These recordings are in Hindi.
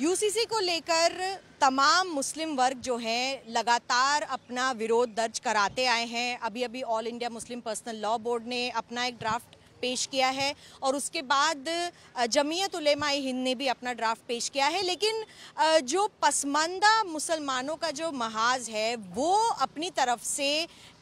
यूसीसी को लेकर तमाम मुस्लिम वर्ग जो हैं लगातार अपना विरोध दर्ज कराते आए हैं अभी अभी All India Muslim Personal Law Board ने अपना एक ड्राफ्ट पेश किया है और उसके बाद जमीयत उलेमा हिंद ने भी अपना ड्राफ्ट पेश किया है लेकिन जो पसमानदा मुसलमानों का जो महाज है वो अपनी तरफ से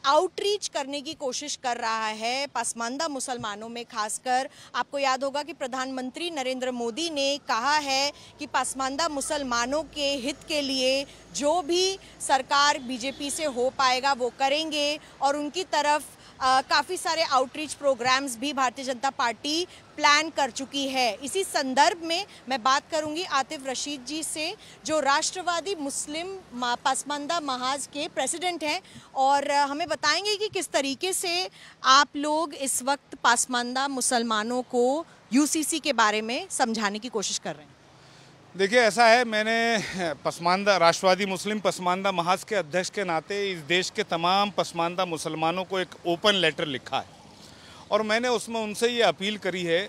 आउटरीच करने की कोशिश कर रहा है पसमानदा मुसलमानों में खासकर आपको याद होगा कि प्रधानमंत्री नरेंद्र मोदी ने कहा है कि पसमानदा मुसलमानों के हित के लिए जो भी सरकार बीजेपी से हो पाएगा वो करेंगे और उनकी तरफ काफ़ी सारे आउटरीच प्रोग्राम्स भी भारतीय जनता पार्टी प्लान कर चुकी है इसी संदर्भ में मैं बात करूंगी आतिफ रशीद जी से जो राष्ट्रवादी मुस्लिम पसमानदा महाज के प्रेसिडेंट हैं और हमें बताएंगे कि किस तरीके से आप लोग इस वक्त पासमानदा मुसलमानों को यूसीसी के बारे में समझाने की कोशिश कर रहे हैं देखिए ऐसा है मैंने पसमानदा राष्ट्रवादी मुस्लिम पसमानदा महाज के अध्यक्ष के नाते इस देश के तमाम पसमानदा मुसलमानों को एक ओपन लेटर लिखा है और मैंने उसमें उनसे ये अपील करी है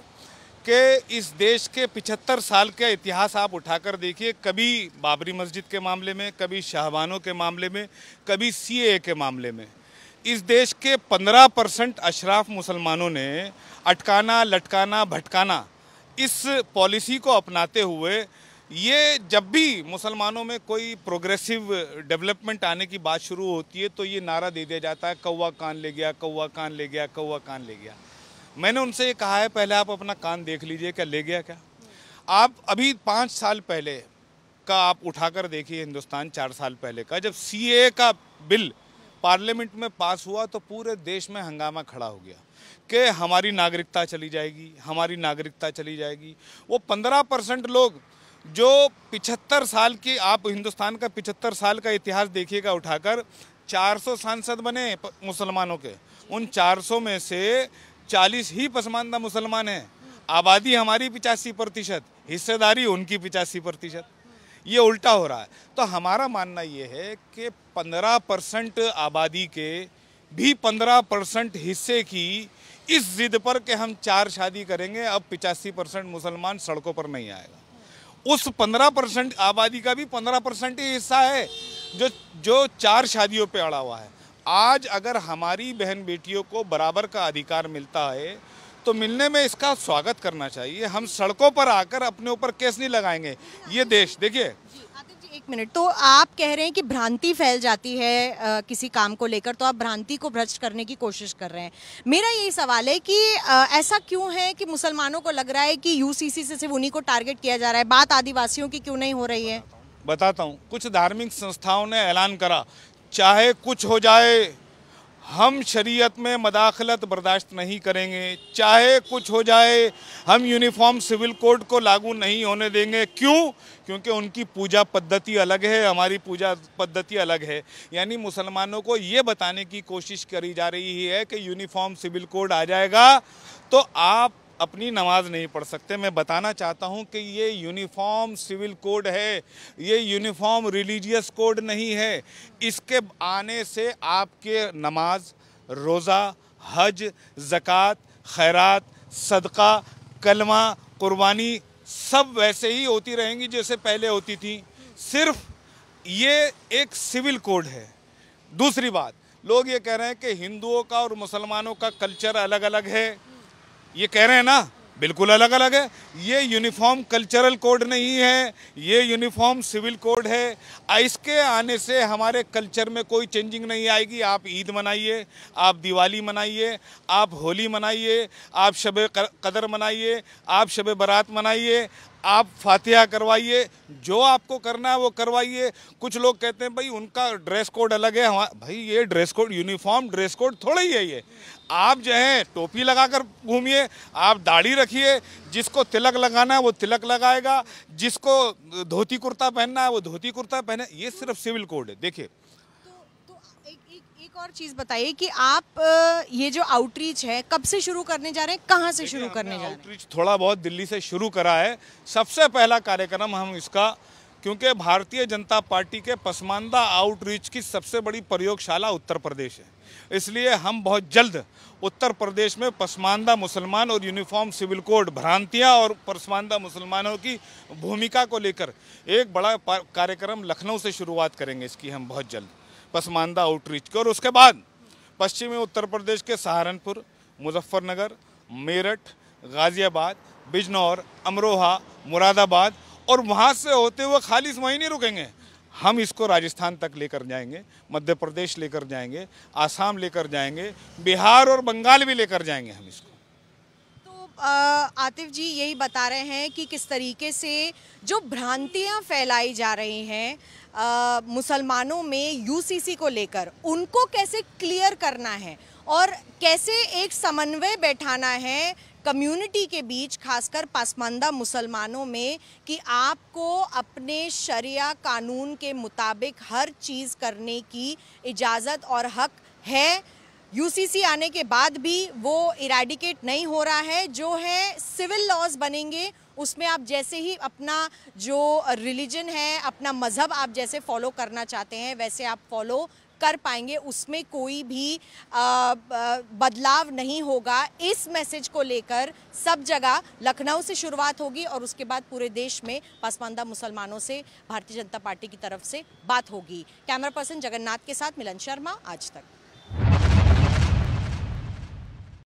कि इस देश के 75 साल का इतिहास आप उठाकर देखिए कभी बाबरी मस्जिद के मामले में कभी शाहबानों के मामले में कभी सी के मामले में इस देश के 15 परसेंट अशराफ मुसलमानों ने अटकाना लटकाना भटकाना इस पॉलिसी को अपनाते हुए ये जब भी मुसलमानों में कोई प्रोग्रेसिव डेवलपमेंट आने की बात शुरू होती है तो ये नारा दे दिया जाता है कौवा कान ले गया कौवा कान ले गया कौवा कान ले गया मैंने उनसे ये कहा है पहले आप अपना कान देख लीजिए क्या ले गया क्या आप अभी पाँच साल पहले का आप उठाकर देखिए हिंदुस्तान चार साल पहले का जब सी का बिल पार्लियामेंट में पास हुआ तो पूरे देश में हंगामा खड़ा हो गया कि हमारी नागरिकता चली जाएगी हमारी नागरिकता चली जाएगी वो पंद्रह परसेंट लोग जो 75 साल की आप हिंदुस्तान का 75 साल का इतिहास देखिएगा उठाकर 400 सांसद बने मुसलमानों के उन 400 में से 40 ही पसमानदा मुसलमान हैं आबादी हमारी पिचासी प्रतिशत हिस्सेदारी उनकी पिचासी प्रतिशत ये उल्टा हो रहा है तो हमारा मानना ये है कि 15 परसेंट आबादी के भी 15 परसेंट हिस्से की इस जिद पर कि हम चार शादी करेंगे अब पिचासी परसेंट मुसलमान सड़कों पर नहीं आएगा उस पंद्रह परसेंट आबादी का भी पंद्रह परसेंट ही हिस्सा है जो जो चार शादियों पे अड़ा हुआ है आज अगर हमारी बहन बेटियों को बराबर का अधिकार मिलता है तो मिलने में इसका स्वागत करना चाहिए हम सड़कों पर आकर अपने ऊपर केस नहीं लगाएंगे ये देश देखिए एक मिनट तो आप कह रहे हैं कि भ्रांति फैल जाती है आ, किसी काम को लेकर तो आप भ्रांति को भ्रष्ट करने की कोशिश कर रहे हैं मेरा यही सवाल है कि आ, ऐसा क्यों है कि मुसलमानों को लग रहा है कि यूसीसी से सिर्फ उन्हीं को टारगेट किया जा रहा है बात आदिवासियों की क्यों नहीं हो रही है बताता हूँ कुछ धार्मिक संस्थाओं ने ऐलान करा चाहे कुछ हो जाए हम शरीयत में मदाखलत बर्दाश्त नहीं करेंगे चाहे कुछ हो जाए हम यूनिफॉर्म सिविल कोड को लागू नहीं होने देंगे क्यों क्योंकि उनकी पूजा पद्धति अलग है हमारी पूजा पद्धति अलग है यानी मुसलमानों को ये बताने की कोशिश करी जा रही है कि यूनिफॉर्म सिविल कोड आ जाएगा तो आप अपनी नमाज़ नहीं पढ़ सकते मैं बताना चाहता हूं कि ये यूनिफॉर्म सिविल कोड है ये यूनिफॉर्म रिलीजियस कोड नहीं है इसके आने से आपके नमाज रोज़ा हज ज़क़़त खैरात सदका कलमा कुर्बानी सब वैसे ही होती रहेंगी जैसे पहले होती थी सिर्फ ये एक सिविल कोड है दूसरी बात लोग ये कह रहे हैं कि हिंदुओं का और मुसलमानों का कल्चर अलग अलग है ये कह रहे हैं ना बिल्कुल अलग अलग है ये यूनिफॉर्म कल्चरल कोड नहीं है ये यूनिफॉर्म सिविल कोड है इसके आने से हमारे कल्चर में कोई चेंजिंग नहीं आएगी आप ईद मनाइए आप दिवाली मनाइए आप होली मनाइए आप शब कदर मनाइए आप शब बारात मनाइए आप फातिहा करवाइए जो आपको करना है वो करवाइए कुछ लोग कहते हैं भाई उनका ड्रेस कोड अलग है भाई ये dress code uniform dress code थोड़ा ही है ये आप जो है टोपी लगाकर घूमिए आप दाढ़ी रखिए जिसको तिलक लगाना है वो तिलक लगाएगा जिसको धोती कुर्ता पहनना है वो धोती कुर्ता पहने ये सिर्फ सिविल कोड है देखिए तो, तो और चीज़ बताइए कि आप ये जो आउटरीच है कब से शुरू करने जा रहे हैं कहाँ से शुरू करने जा रहे हैं आउटरीच थोड़ा बहुत दिल्ली से शुरू करा है सबसे पहला कार्यक्रम हम इसका क्योंकि भारतीय जनता पार्टी के पसमानदा आउटरीच की सबसे बड़ी प्रयोगशाला उत्तर प्रदेश है इसलिए हम बहुत जल्द उत्तर प्रदेश में पसमानदा मुसलमान और यूनिफॉर्म सिविल कोड भ्रांतियां और पसमानदा मुसलमानों की भूमिका को लेकर एक बड़ा कार्यक्रम लखनऊ से शुरुआत करेंगे इसकी हम बहुत जल्द पसमानदा आउटरीच की और उसके बाद पश्चिमी उत्तर प्रदेश के सहारनपुर मुजफ्फरनगर मेरठ गाज़ियाबाद बिजनौर अमरोहा मुरादाबाद और वहाँ से होते हुए खाली इस वहीं नहीं रुकेंगे हम इसको राजस्थान तक लेकर जाएंगे मध्य प्रदेश लेकर जाएंगे आसाम लेकर जाएंगे बिहार और बंगाल भी लेकर जाएंगे हम इसको तो आतिफ जी यही बता रहे हैं कि किस तरीके से जो भ्रांतियां फैलाई जा रही हैं मुसलमानों में यूसीसी को लेकर उनको कैसे क्लियर करना है और कैसे एक समन्वय बैठाना है कम्युनिटी के बीच खासकर पसमानदा मुसलमानों में कि आपको अपने शरिया कानून के मुताबिक हर चीज़ करने की इजाज़त और हक है यूसीसी आने के बाद भी वो इराडिकेट नहीं हो रहा है जो है सिविल लॉज बनेंगे उसमें आप जैसे ही अपना जो रिलीजन है अपना मज़हब आप जैसे फॉलो करना चाहते हैं वैसे आप फॉलो कर पाएंगे उसमें कोई भी बदलाव नहीं होगा इस मैसेज को लेकर सब जगह लखनऊ से शुरुआत होगी और उसके बाद पूरे देश में पसमानदा मुसलमानों से भारतीय जनता पार्टी की तरफ से बात होगी कैमरा पर्सन जगन्नाथ के साथ मिलन शर्मा आज तक